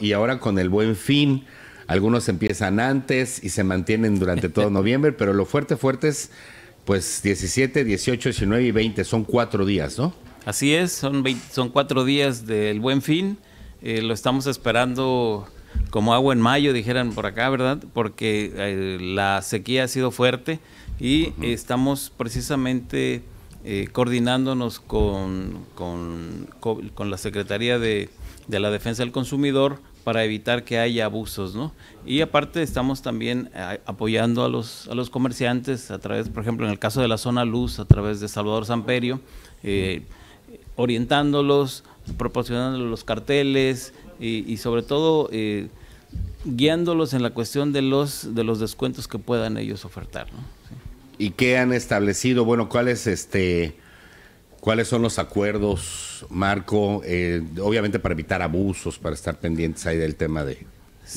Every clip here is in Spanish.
y ahora con el buen fin. Algunos empiezan antes y se mantienen durante todo noviembre, pero lo fuerte, fuerte es pues 17, 18, 19 y 20, son cuatro días, ¿no? Así es, son, son cuatro días del buen fin. Eh, lo estamos esperando como agua en mayo, dijeran por acá, ¿verdad? Porque eh, la sequía ha sido fuerte y estamos precisamente eh, coordinándonos con, con, la Secretaría de, la Defensa del Consumidor para evitar que haya abusos, ¿no? Y aparte estamos también eh, apoyando a los, a los comerciantes a través, por ejemplo, en el caso de la zona luz, a través de Salvador Samperio, eh, orientándolos, proporcionándoles los carteles y, sobre todo guiándolos en la cuestión de los, de los descuentos que puedan ellos ofertar, ¿no? ¿Y qué han establecido? Bueno, ¿cuáles este, cuáles son los acuerdos, Marco? Eh, obviamente para evitar abusos, para estar pendientes ahí del tema de,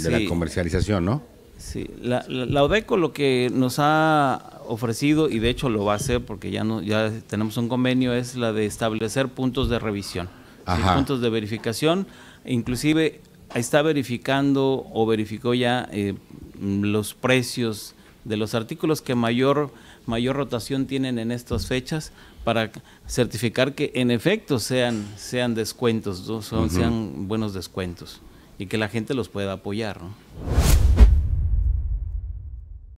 la comercialización, ¿no? Sí, la, la, ODECO lo que nos ha ofrecido, y de hecho lo va a hacer porque ya, no, ya tenemos un convenio, es la de establecer puntos de revisión, puntos de verificación, inclusive está verificando o verificó ya eh, los precios de los artículos que mayor, mayor rotación tienen en estas fechas para certificar que en efecto sean, sean descuentos, sean buenos descuentos y que la gente los pueda apoyar.